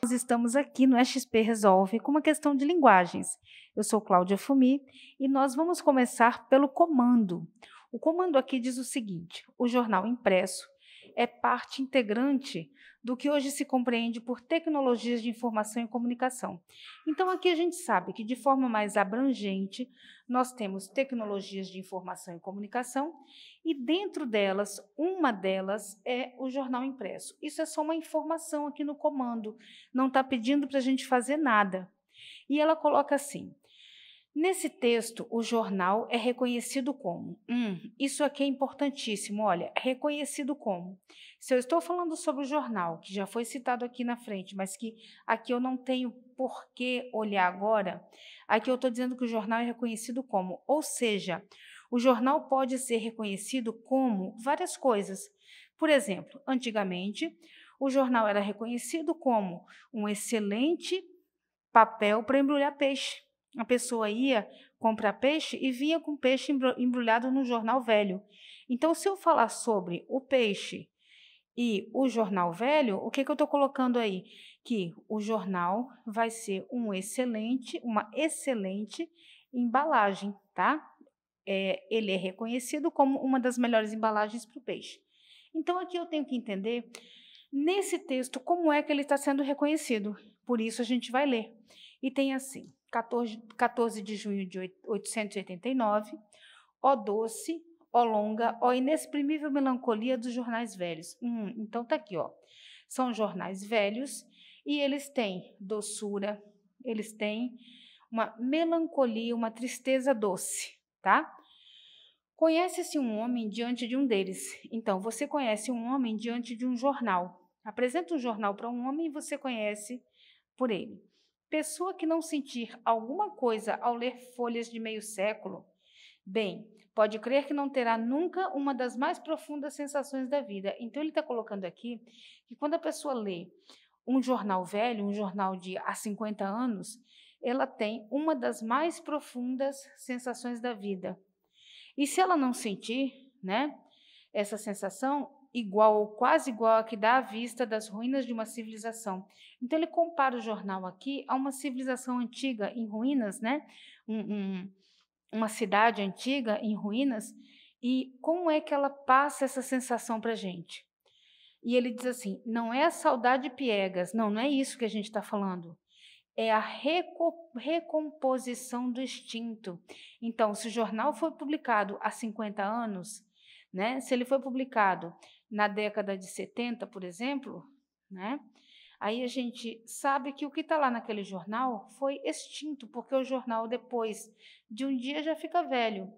Nós estamos aqui no XP Resolve com uma questão de linguagens. Eu sou Cláudia Fumi e nós vamos começar pelo comando. O comando aqui diz o seguinte: o jornal impresso é parte integrante do que hoje se compreende por tecnologias de informação e comunicação. Então, aqui a gente sabe que, de forma mais abrangente, nós temos tecnologias de informação e comunicação, e dentro delas, uma delas é o jornal impresso. Isso é só uma informação aqui no comando, não está pedindo para a gente fazer nada. E ela coloca assim: Nesse texto, o jornal é reconhecido como. Hum, isso aqui é importantíssimo, olha, é reconhecido como. Se eu estou falando sobre o jornal, que já foi citado aqui na frente, mas que aqui eu não tenho por que olhar agora, aqui eu estou dizendo que o jornal é reconhecido como. Ou seja, o jornal pode ser reconhecido como várias coisas. Por exemplo, antigamente, o jornal era reconhecido como um excelente papel para embrulhar peixe. A pessoa ia comprar peixe e vinha com peixe embrulhado no jornal velho. Então, se eu falar sobre o peixe e o jornal velho, o que, que eu estou colocando aí? Que o jornal vai ser um excelente, uma excelente embalagem, tá? É, ele é reconhecido como uma das melhores embalagens para o peixe. Então, aqui eu tenho que entender, nesse texto, como é que ele está sendo reconhecido. Por isso, a gente vai ler. E tem assim: 14, 14 de junho de 889, Ó Doce, Ó Longa, Ó Inexprimível Melancolia dos Jornais Velhos. Hum, então tá aqui, ó. São jornais velhos e eles têm doçura, eles têm uma melancolia, uma tristeza doce, tá? Conhece-se um homem diante de um deles. Então, você conhece um homem diante de um jornal. Apresenta um jornal para um homem e você conhece por ele. Pessoa que não sentir alguma coisa ao ler folhas de meio século, bem, pode crer que não terá nunca uma das mais profundas sensações da vida. Então, ele está colocando aqui que quando a pessoa lê um jornal velho, um jornal de há 50 anos, ela tem uma das mais profundas sensações da vida. E se ela não sentir, né, essa sensação, igual ou quase igual a que dá à vista das ruínas de uma civilização. Então ele compara o jornal aqui a uma civilização antiga em ruínas, né? Um, um, uma cidade antiga em ruínas e como é que ela passa essa sensação para gente? E ele diz assim: não é a saudade piegas, não, não é isso que a gente está falando. É a reco recomposição do instinto. Então, se o jornal foi publicado há 50 anos, né? Se ele foi publicado na década de 70, por exemplo, né? Aí a gente sabe que o que está lá naquele jornal foi extinto, porque o jornal, depois de um dia, já fica velho.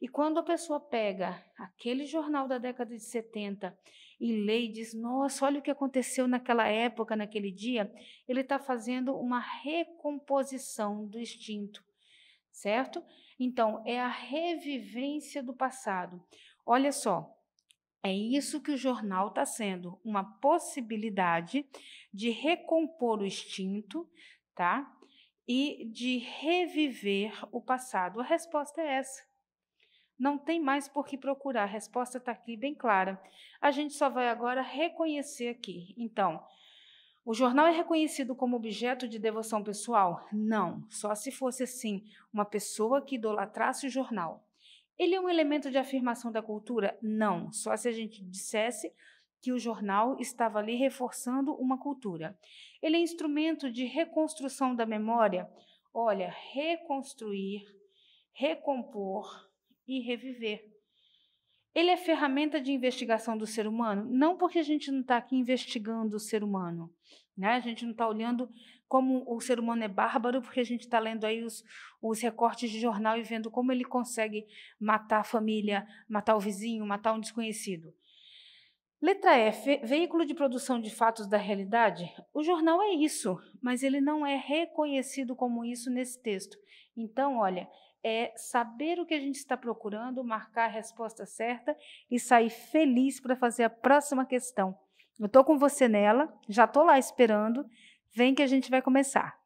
E quando a pessoa pega aquele jornal da década de 70 e lê e diz: Nossa, olha o que aconteceu naquela época, naquele dia, ele está fazendo uma recomposição do extinto, certo? Então, é a revivência do passado. Olha só, é isso que o jornal está sendo, uma possibilidade de recompor o instinto, tá? E de reviver o passado. A resposta é essa. Não tem mais por que procurar, a resposta está aqui bem clara. A gente só vai agora reconhecer aqui. Então, o jornal é reconhecido como objeto de devoção pessoal? Não, só se fosse assim, uma pessoa que idolatrasse o jornal. Ele é um elemento de afirmação da cultura? Não, só se a gente dissesse que o jornal estava ali reforçando uma cultura. Ele é instrumento de reconstrução da memória? Olha, reconstruir, recompor e reviver ele é ferramenta de investigação do ser humano? Não porque a gente não está aqui investigando o ser humano, né? a gente não está olhando como o ser humano é bárbaro, porque a gente está lendo aí os, os recortes de jornal e vendo como ele consegue matar a família, matar o vizinho, matar um desconhecido. Letra F, veículo de produção de fatos da realidade. O jornal é isso, mas ele não é reconhecido como isso nesse texto. Então, olha, é saber o que a gente está procurando, marcar a resposta certa e sair feliz para fazer a próxima questão. Eu estou com você nela, já estou lá esperando. Vem que a gente vai começar.